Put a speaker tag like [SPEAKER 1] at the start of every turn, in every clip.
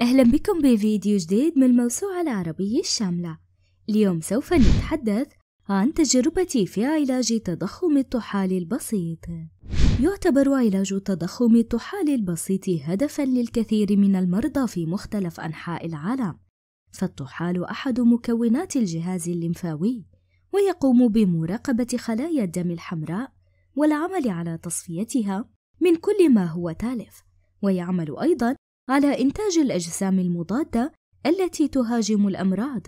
[SPEAKER 1] أهلا بكم بفيديو جديد من الموسوعة العربية الشاملة اليوم سوف نتحدث عن تجربتي في علاج تضخم الطحال البسيط يعتبر علاج تضخم الطحال البسيط هدفا للكثير من المرضى في مختلف أنحاء العالم فالطحال أحد مكونات الجهاز الليمفاوي ويقوم بمراقبة خلايا الدم الحمراء والعمل على تصفيتها من كل ما هو تالف ويعمل أيضا على إنتاج الأجسام المضادة التي تهاجم الأمراض،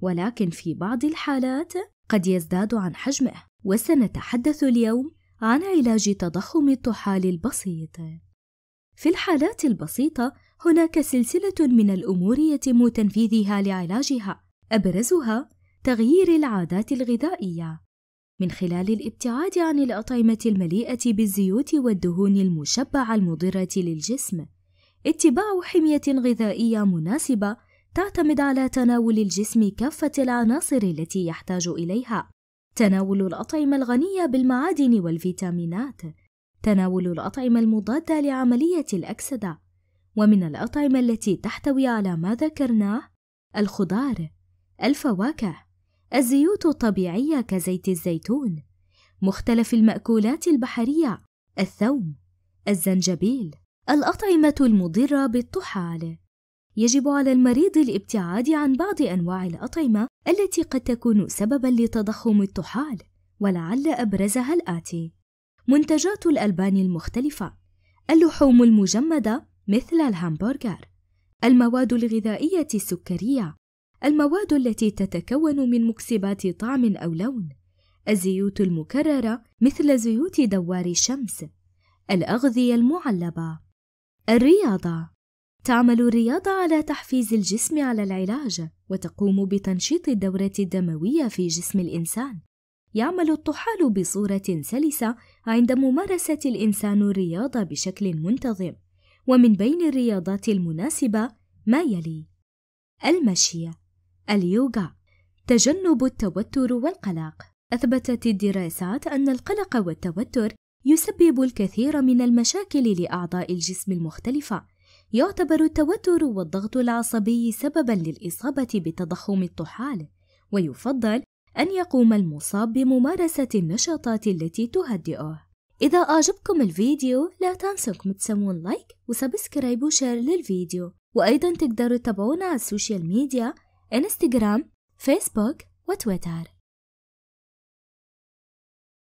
[SPEAKER 1] ولكن في بعض الحالات قد يزداد عن حجمه، وسنتحدث اليوم عن علاج تضخم الطحال البسيط. في الحالات البسيطة هناك سلسلة من الأمور يتم تنفيذها لعلاجها، أبرزها تغيير العادات الغذائية من خلال الابتعاد عن الأطعمة المليئة بالزيوت والدهون المشبعة المضرة للجسم، اتباع حمية غذائية مناسبة تعتمد على تناول الجسم كافة العناصر التي يحتاج إليها، تناول الأطعمة الغنية بالمعادن والفيتامينات، تناول الأطعمة المضادة لعملية الأكسدة، ومن الأطعمة التي تحتوي على ما ذكرناه الخضار، الفواكه، الزيوت الطبيعية كزيت الزيتون، مختلف المأكولات البحرية، الثوم، الزنجبيل، الأطعمة المضرة بالطحال يجب على المريض الابتعاد عن بعض أنواع الأطعمة التي قد تكون سببًا لتضخم الطحال، ولعل أبرزها الآتي: منتجات الألبان المختلفة، اللحوم المجمدة مثل الهامبرجر، المواد الغذائية السكرية، المواد التي تتكون من مكسبات طعم أو لون، الزيوت المكررة مثل زيوت دوار الشمس، الأغذية المعلبة الرياضة تعمل الرياضة على تحفيز الجسم على العلاج وتقوم بتنشيط الدورة الدموية في جسم الإنسان. يعمل الطحال بصورة سلسة عند ممارسة الإنسان الرياضة بشكل منتظم، ومن بين الرياضات المناسبة ما يلي: المشي، اليوغا، تجنب التوتر والقلق. أثبتت الدراسات أن القلق والتوتر يسبب الكثير من المشاكل لأعضاء الجسم المختلفة يعتبر التوتر والضغط العصبي سببا للإصابة بتضخم الطحال ويفضل أن يقوم المصاب بممارسة النشاطات التي تهدئه إذا أعجبكم الفيديو لا تنسوكم تسوون لايك وسبسكرايب وشير للفيديو وأيضا تقدروا تتابعونا على السوشيال ميديا انستغرام فيسبوك وتويتر